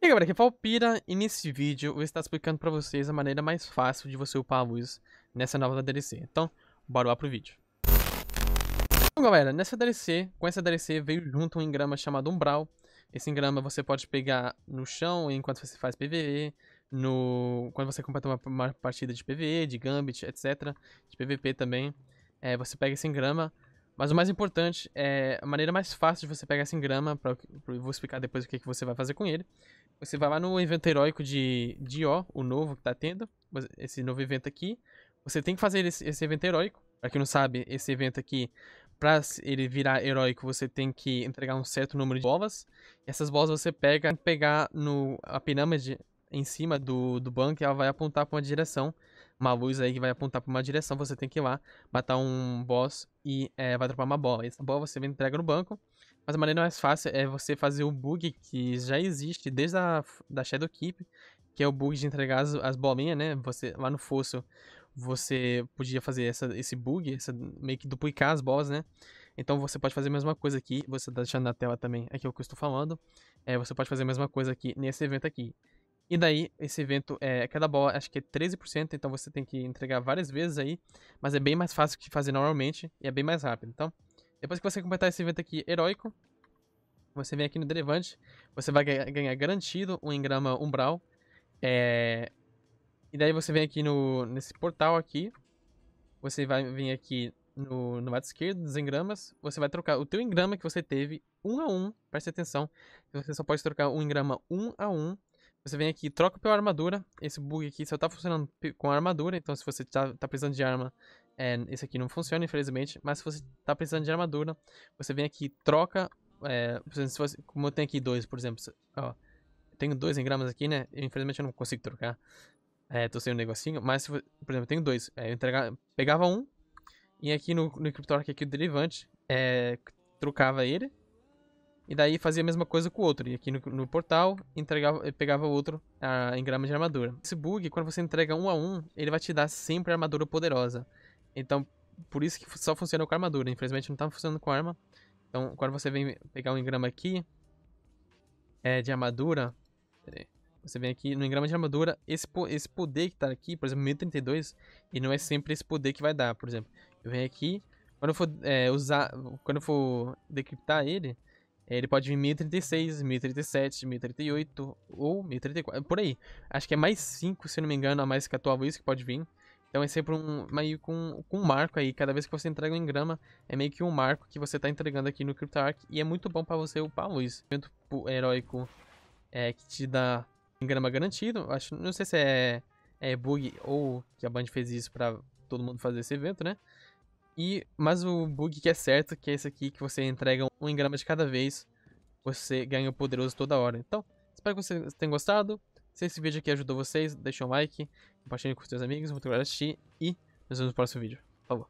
E aí galera, aqui é Falpira e nesse vídeo eu vou estar explicando para vocês a maneira mais fácil de você upar a luz nessa nova DLC. Então, bora lá pro vídeo. Bom galera, nessa DLC, com essa DLC veio junto um engrama chamado Umbral. Esse engrama você pode pegar no chão enquanto você faz PVE, no... quando você completa uma, uma partida de PVE, de Gambit, etc. De PVP também, é, você pega esse engrama. Mas o mais importante é a maneira mais fácil de você pegar esse engrama, pra, pra, eu vou explicar depois o que, que você vai fazer com ele, você vai lá no evento heróico de, de O, o novo que tá tendo, esse novo evento aqui. Você tem que fazer esse, esse evento heróico. Pra quem não sabe, esse evento aqui, pra ele virar heróico, você tem que entregar um certo número de bolas. Essas bolas você pega, pegar no, a pirâmide em cima do, do banco e ela vai apontar pra uma direção uma luz aí que vai apontar para uma direção, você tem que ir lá, matar um boss e é, vai dropar uma bola. essa bola você entrega no banco, mas a maneira mais fácil é você fazer o bug que já existe desde a da Shadow Keep, que é o bug de entregar as, as bolinhas, né? Você lá no fosso, você podia fazer essa, esse bug, essa, meio que duplicar as bolas, né? Então você pode fazer a mesma coisa aqui, você tá deixando na tela também, aqui é o que eu estou falando. É, você pode fazer a mesma coisa aqui nesse evento aqui. E daí, esse evento, é, cada bola acho que é 13%, então você tem que entregar várias vezes aí, mas é bem mais fácil que fazer normalmente e é bem mais rápido. Então, depois que você completar esse evento aqui heróico, você vem aqui no Derivante, você vai ganhar garantido um engrama umbral. É... E daí você vem aqui no, nesse portal aqui, você vai vir aqui no, no lado esquerdo dos engramas, você vai trocar o teu engrama que você teve um a um, preste atenção, você só pode trocar um engrama um a um você vem aqui, troca pela armadura. Esse bug aqui só tá funcionando com a armadura, então se você tá, tá precisando de arma, é, esse aqui não funciona, infelizmente. Mas se você tá precisando de armadura, você vem aqui, troca... É, se como eu tenho aqui dois, por exemplo, ó, tenho dois engramas aqui, né? Eu, infelizmente eu não consigo trocar. É, tô sem um negocinho, mas, por exemplo, eu tenho dois. É, eu entregava, pegava um, e aqui no, no aqui o derivante, é, trocava ele, e daí fazia a mesma coisa com o outro. E aqui no, no portal, entregava, eh, pegava o outro a, em grama de armadura. Esse bug, quando você entrega um a um, ele vai te dar sempre armadura poderosa. Então, por isso que só funciona com armadura. Infelizmente não tá funcionando com arma. Então, quando você vem pegar um engrama aqui, é, de armadura... Você vem aqui no engrama de armadura, esse, esse poder que tá aqui, por exemplo, 1032, e não é sempre esse poder que vai dar, por exemplo. Eu venho aqui, quando eu for é, usar, quando eu for decriptar ele, ele pode vir 1036, 1037, 1038 ou 1034, por aí. Acho que é mais 5, se não me engano, a mais que atuava isso que pode vir. Então é sempre um meio com, com um marco aí. Cada vez que você entrega um engrama, é meio que um marco que você está entregando aqui no CryptoArk. E é muito bom para você upar luz. Um evento heróico é, que te dá engrama garantido. Acho, não sei se é, é bug ou que a Band fez isso para todo mundo fazer esse evento, né? E, mas o bug que é certo, é que é esse aqui, que você entrega um engrama de cada vez, você ganha o poderoso toda hora. Então, espero que vocês tenham gostado. Se esse vídeo aqui ajudou vocês, deixa um like, compartilhe com seus amigos, muito obrigado por assistir e nos vemos no próximo vídeo. Falou!